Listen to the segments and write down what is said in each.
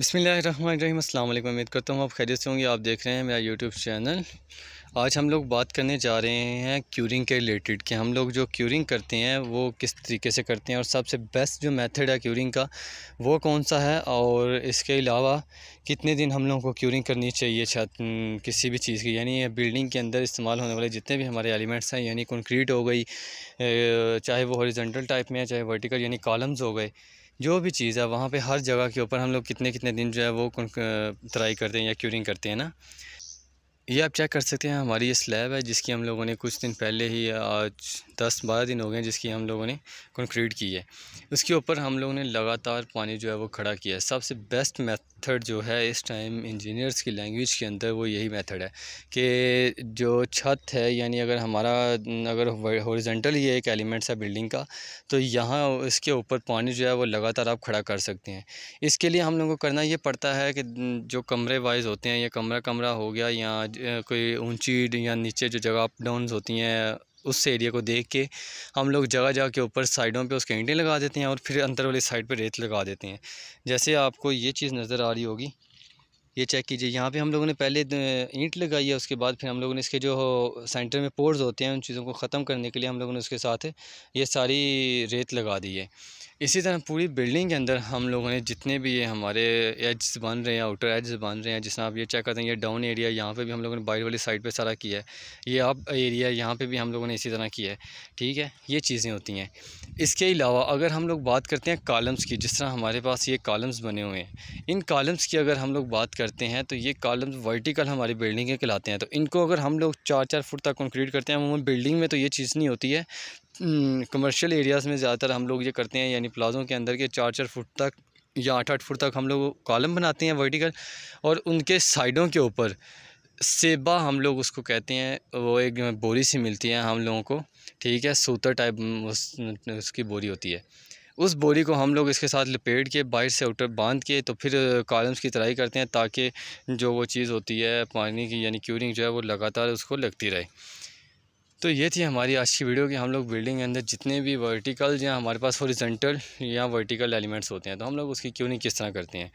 बसमिल अल्लाम उम्मीद करता हूँ आप खैरियत से होंगे आप देख रहे हैं मेरा यूट्यूब चैनल आज हम लोग बात करने जा रहे हैं क्यूरिंग के रिलेटेड कि हम लोग जो क्यूरिंग करते हैं वो किस तरीके से करते हैं और सबसे बेस्ट जो मेथड है क्यूरिंग का वो कौन सा है और इसके अलावा कितने दिन हम लोगों को क्यूरिंग करनी चाहिए छत किसी भी चीज़ की यानी बिल्डिंग के अंदर इस्तेमाल होने वाले जितने भी हमारे एलिमेंट्स हैं यानी कंक्रीट हो गई चाहे वो हॉरिजेंटल टाइप में है चाहे वर्टिकल यानी कॉलम्स हो गए जो भी चीज़ है वहाँ पे हर जगह के ऊपर हम लोग कितने कितने दिन जो है वो ट्राई करते हैं या क्यूरिंग करते हैं ना ये आप चेक कर सकते हैं हमारी ये स्लैब है जिसकी हम लोगों ने कुछ दिन पहले ही आज दस बारह दिन हो गए जिसकी हम लोगों ने कंक्रीट की है उसके ऊपर हम लोगों ने लगातार पानी जो है वो खड़ा किया है सबसे बेस्ट मेथड जो है इस टाइम इंजीनियर्स की लैंग्वेज के अंदर वो यही मेथड है कि जो छत है यानी अगर हमारा अगर हॉरिजेंटल ये एक एलिमेंट्स है बिल्डिंग का तो यहाँ इसके ऊपर पानी जो है वो लगातार आप खड़ा कर सकते हैं इसके लिए हम लोगों को करना ये पड़ता है कि जो कमरे वाइज होते हैं या कमरा कमरा हो गया या कोई ऊंची या नीचे जो जगह अप डाउन होती हैं उस एरिया को देख के हम लोग जगह जगह के ऊपर साइडों पे उसके ईंटें लगा देते हैं और फिर अंदर वाली साइड पे रेत लगा देते हैं जैसे आपको ये चीज़ नज़र आ रही होगी ये चेक कीजिए यहाँ पे हम लोगों ने पहले ईंट लगाई है उसके बाद फिर हम लोगों ने इसके जो सेंटर में पोर्स होते हैं उन चीज़ों को ख़त्म करने के लिए हम लोगों ने उसके साथ ये सारी रेत लगा दी है इसी तरह पूरी बिल्डिंग के अंदर हम लोगों ने जितने भी ये हमारे एड्स बन रहे हैं आउटर एज बन रहे हैं जिस आप ये चेक करते हैं ये डाउन एरिया यहाँ पे भी हम लोगों ने बाइट वाली साइड पे सारा किया है ये अप एरिया यहाँ पे भी हम लोगों ने इसी तरह किया है ठीक है ये चीज़ें होती हैं इसके अलावा अगर हम लोग बात करते हैं कॉलम्स की जिस तरह हमारे पास ये कॉलम्स बने हुए हैं इन कॉलम्स की अगर हम लोग बात करते हैं तो ये कॉलम्स वर्टिकल हमारी बिल्डिंग के कहलाते हैं तो इनको अगर हम लोग चार चार फुट तक कंक्रीट करते हैं बिल्डिंग में तो ये चीज़ नहीं होती है कमर्शियल हम्म, एरियाज़ में ज़्यादातर हम लोग ये करते हैं यानी प्लाज़ों के अंदर के चार चार फुट तक या आठ आठ फुट तक हम लोग कॉलम बनाते हैं वर्टिकल और उनके साइडों के ऊपर सेबा हम लोग उसको कहते हैं वो एक बोरी सी मिलती है हम लोगों को ठीक है सूतर टाइप उस, उसकी बोरी होती है उस बोरी को हम लोग इसके साथ लपेट के बाहर से आउटर बांध के तो फिर कॉलम्स की तराई करते हैं ताकि जो वो चीज़ होती है पानी की यानी क्यूरिंग जो है वो लगातार उसको लगती रहे तो ये थी हमारी आज की वीडियो कि हम लोग बिल्डिंग के अंदर जितने भी वर्टिकल या हमारे पास हॉरिजेंटल या वर्टिकल एलिमेंट्स होते हैं तो हम लोग उसकी क्यों नहीं किस तरह करते हैं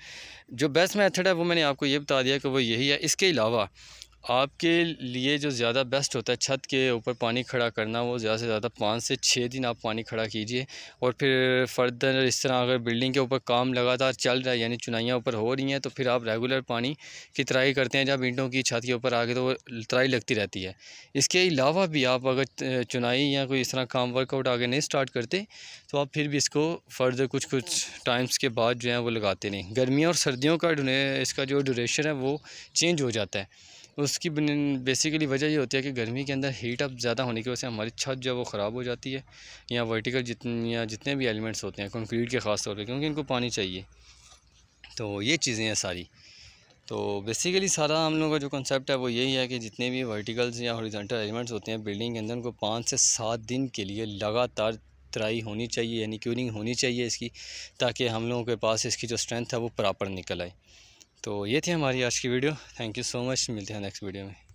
जो बेस्ट मेथड है वो मैंने आपको ये बता दिया कि वो यही है इसके अलावा आपके लिए जो ज़्यादा बेस्ट होता है छत के ऊपर पानी खड़ा करना वो ज़्यादा से ज़्यादा पाँच से छः दिन आप पानी खड़ा कीजिए और फिर फर्दर इस तरह अगर बिल्डिंग के ऊपर काम लगातार चल रहा है यानी चुनाइयाँ ऊपर हो रही हैं तो फिर आप रेगुलर पानी की तराई करते हैं जब ईंटों की छत के ऊपर आगे तो वो तराई लगती रहती है इसके अलावा भी आप अगर चुनाई या कोई इस तरह काम वर्कआउट आगे नहीं स्टार्ट करते तो आप फिर भी इसको फर्दर कुछ कुछ टाइम्स के बाद जो है वो लगाते नहीं गर्मियों और सर्दियों का इसका जो ड्यूरेशन है वो चेंज हो जाता है उसकी बेसिकली वजह ये होती है कि गर्मी के अंदर हीट अप ज़्यादा होने की वजह से हमारी छत जो है वो ख़राब हो जाती है या वर्टिकल जितने या जितने भी एलिमेंट्स होते हैं कंक्रीट के ख़ास तौर पर क्योंकि इनको पानी चाहिए तो ये चीज़ें हैं सारी तो बेसिकली सारा हम लोगों का जो कंसेप्ट है वो यही है कि जितने भी वर्टिकल्स या हॉरिजॉन्टल एलिमेंट्स होते हैं बिल्डिंग के अंदर उनको पाँच से सात दिन के लिए लगातार तराई होनी चाहिए यानी क्यूरिंग होनी चाहिए इसकी ताकि हम लोगों के पास इसकी जो स्ट्रेंथ है वो प्रॉपर निकल आए तो ये थी हमारी आज की video thank you so much मिलते हैं नेक्स्ट वीडियो में